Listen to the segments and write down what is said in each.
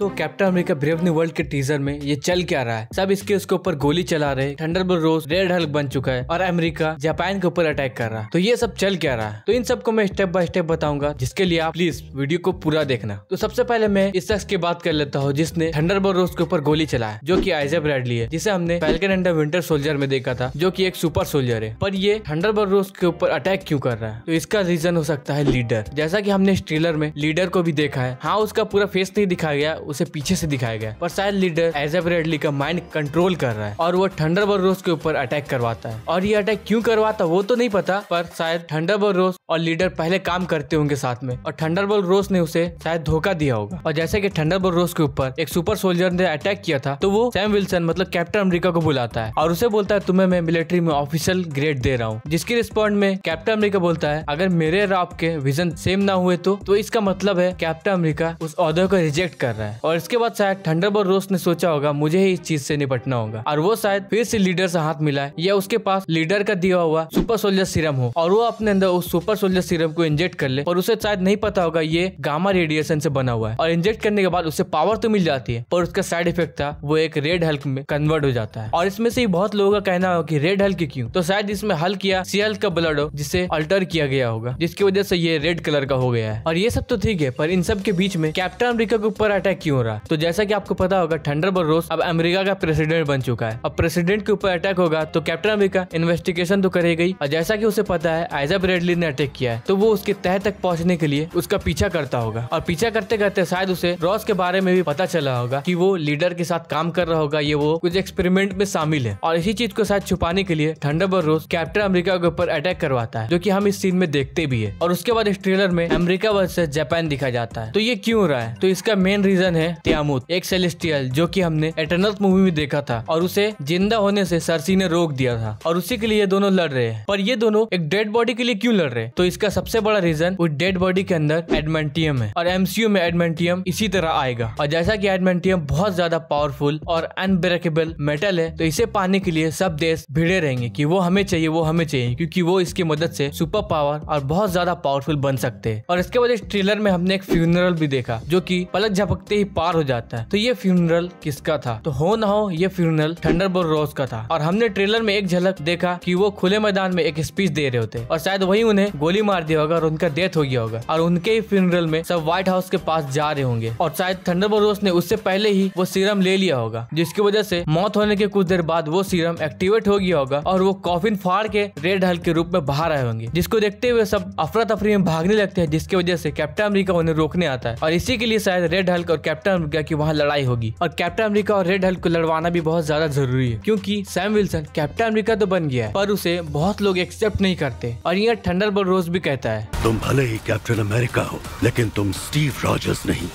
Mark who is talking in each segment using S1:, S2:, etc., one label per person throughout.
S1: तो Captain America Brave New World के teaser में ये चल क्या रहा है सब इसके उसके ऊपर गोली चला रहे थंडर रोज रेड हल्क बन चुका है और अमेरिका जापान के ऊपर अटैक कर रहा है तो ये सब चल क्या रहा है तो इन सबको मैं स्टेप बाय स्टेप बताऊंगा जिसके लिए आप प्लीज वीडियो को पूरा देखना तो सबसे पहले मैं इस शख्स की बात कर लेता हूँ जिसने थंडर रोज के ऊपर गोली चलाया जो की आइजे रेडली है जिसे हमने फैल्कन अंडर विंटर सोल्जर में देखा था जो की एक सुपर सोल्जर है पर ये थंडर रोज के ऊपर अटैक क्यूँ कर रहा है तो इसका रीजन हो सकता है लीडर जैसा की हमने इस ट्रेलर में लीडर को भी देखा है हाँ उसका पूरा फेस नहीं दिखाया गया उसे पीछे से दिखाया गया पर शायद लीडर एजब रेडली का माइंड कंट्रोल कर रहा है और वो थंडरबर्ड रोज के ऊपर अटैक करवाता है और ये अटैक क्यों करवाता वो तो नहीं पता पर शायद थंडरबर्ड रोज और लीडर पहले काम करते होंगे साथ में और थंडरबर्ड रोज ने उसे शायद धोखा दिया होगा और जैसे ठंडर थंडरबर्ड रोज के ऊपर एक सुपर सोल्जर ने अटैक किया था तो वो सैम विल्सन मतलब कैप्टन अमरीका को बुलाता है और उसे बोलता है तुम्हें मैं मिलिट्री में ऑफिसियल ग्रेड दे रहा हूँ जिसकी रिस्पॉन्ड में कैप्टन अमरीका बोलता है अगर मेरे और आपके विजन सेम ना हुए तो, तो इसका मतलब है कैप्टन अमरीका उस ऑर्डर को रिजेक्ट कर रहा है और इसके बाद शायद थंडरबर्ड रोस ने सोचा होगा मुझे ही इस चीज से निपटना होगा और वो शायद फिर से लीडर से हाथ मिला है या उसके पास लीडर का दिया हुआ सुपर सोल्जर सीरम हो और वो अपने अंदर उस सुपर सोल्जर सीरम को इंजेक्ट कर ले और उसे शायद नहीं पता होगा ये गामा रेडिएशन से बना हुआ है और इंजेक्ट करने के बाद उसे पावर तो मिल जाती है पर उसका साइड इफेक्ट था वो एक रेड हल्क में कन्वर्ट हो जाता है और इसमें से बहुत लोगों का कहना हो की रेड हल्क क्यूँ तो शायद इसमें हल्क या हल्क का ब्लड हो जिसे अल्टर किया गया होगा जिसकी वजह से ये रेड कलर का हो गया है और ये सब तो ठीक है पर इन सब के बीच में कैप्टन अमरीका के ऊपर अटैक क्यों हो रहा है तो जैसा कि आपको पता होगा थंडर रोज अब अमेरिका का प्रेसिडेंट बन चुका है अब प्रेसिडेंट के ऊपर अटैक होगा तो कैप्टन अमेरिका इन्वेस्टिगेशन तो करेगा ही और जैसा की उसे पता है आइजा ब्रेडली ने अटैक किया है तो वो उसके तह तक पहुँचने के लिए उसका पीछा करता होगा और पीछा करते करते शायद उसे रॉस के बारे में भी पता चला होगा की वो लीडर के साथ काम कर रहा होगा ये वो कुछ एक्सपेरिमेंट में शामिल है और इसी चीज को शायद छुपाने के लिए थंडरबर्ड रोज कैप्टन अमेरिका के ऊपर अटैक करवाता है जो कि हम इस सीन में देखते भी है और उसके बाद इस ट्रेलर में अमेरिका वर्सेस जापान दिखा जाता है तो ये क्यों हो रहा है तो इसका मेन रीजन विलन है त्यामूत एक सेलेस्टियल जो कि हमने एटर्नल मूवी में देखा था और उसे जिंदा होने से सरसी ने रोक दिया था और उसी के लिए ये दोनों लड़ रहे हैं पर ये दोनों एक डेड बॉडी के लिए क्यों लड़ रहे हैं तो इसका सबसे बड़ा रीजन उस डेड बॉडी के अंदर एडमेंटियम है और एमसीयू में एडमेंटियम इसी तरह आएगा और जैसा की एडमेंटियम बहुत ज्यादा पावरफुल और अनब्रेकेबल मेटल है तो इसे पाने के लिए सब देश भिड़े रहेंगे की वो हमें चाहिए वो हमें चाहिए क्यूँकी वो इसकी मदद से सुपर पावर और बहुत ज्यादा पावरफुल बन सकते हैं और इसके बाद इस ट्रेलर में हमने एक फ्यूनरल भी देखा जो की पलक झपकते ही पार हो जाता है तो ये फ्यूनरल किसका था तो हो ना हो ये फ्यूनरल थंडरबोल्ट रोज का था और हमने ट्रेलर में एक झलक देखा कि वो खुले मैदान में एक स्पीच दे रहे होते और शायद वही उन्हें गोली मार दिया होगा और उनका डेथ हो गया होगा और उनके ही फ्यूनरल में सब व्हाइट हाउस के पास जा रहे होंगे और शायद थंडरबोल्ट रोज ने उससे पहले ही वो सीरम ले लिया होगा जिसकी वजह से मौत होने के कुछ देर बाद वो सीरम एक्टिवेट हो गया होगा और वो कॉफिन फाड़ के रेड हल के रूप में बाहर आए होंगे जिसको देखते हुए सब अफरा तफरी में भागने लगते हैं जिसकी वजह से कैप्टन अमरीका उन्हें रोकने आता है और इसी के लिए शायद रेड हल्क और कैप्टन अमेरिका की वहाँ लड़ाई होगी और कैप्टन अमेरिका और रेड हल्क को लड़वाना भी बहुत ज्यादा जरूरी है क्योंकि सैम विल्सन कैप्टन अमेरिका तो बन गया है पर उसे बहुत लोग एक्सेप्ट नहीं करते और यह बल रोज भी कहता है तुम भले ही कैप्टन अमेरिका हो लेकिन तुम स्टीव रॉजर्स नहीं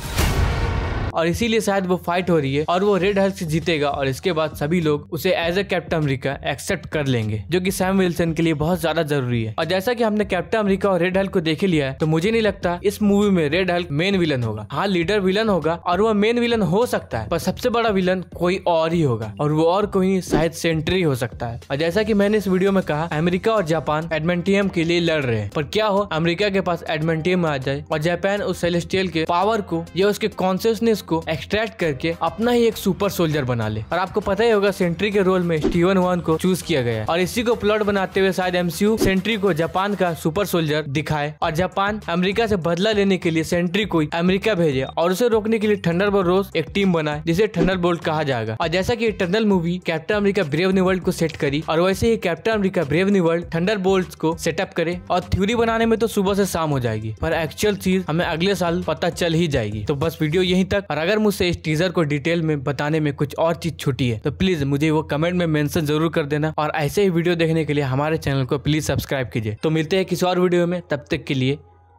S1: और इसीलिए शायद वो फाइट हो रही है और वो रेड हल्क से जीतेगा और इसके बाद सभी लोग उसे as a Captain America accept कर लेंगे जो की सैम विल्सन के लिए बहुत ज्यादा जरूरी है और जैसा की हमने कैप्टन अमरीका और रेड हल्क को देखे लिया है तो मुझे नहीं लगता इस मूवी में रेड हल्क मेन विलन होगा हाँ लीडर विलन होगा और वह मेन विलन हो सकता है पर सबसे बड़ा विलन कोई और ही होगा और वो और कोई नहीं शायद सेंट्री हो सकता है और जैसा कि मैंने इस वीडियो में कहा अमेरिका और जापान एडमेंटियम के लिए लड़ रहे हैं पर क्या हो अमेरिका के पास एडमेंटियम आ जाए और जापान उस सेलेस्टियल के पावर को या उसके कॉन्सियसनेस को एक्सट्रैक्ट करके अपना ही एक सुपर सोल्जर बना ले और आपको पता ही होगा सेंट्री के रोल में स्टीवन वन को चूज किया गया और इसी को प्लॉट बनाते हुए शायद एमसीयू सेंट्री को जापान का सुपर सोल्जर दिखाए और जापान अमेरिका से बदला लेने के लिए सेंट्री को अमेरिका भेजे और उसे रोकने के लिए थंडर रोज एक टीम बनाए जिसे थंडर बोल्ट कहा जाएगा और जैसा की internal movie Captain America Brave New World को सेट करी और वैसे ही Captain America Brave New World Thunderbolt को सेटअप करे और थ्योरी बनाने में तो सुबह से शाम हो जाएगी पर एक्चुअल चीज हमें अगले साल पता चल ही जाएगी तो बस वीडियो यहीं तक और अगर मुझसे इस टीजर को डिटेल में बताने में कुछ और चीज छुटी है तो प्लीज मुझे वो कमेंट में मेंशन जरूर कर देना और ऐसे ही वीडियो देखने के लिए हमारे चैनल को प्लीज सब्सक्राइब कीजिए तो मिलते हैं किसी और वीडियो में तब तक के लिए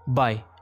S1: बाय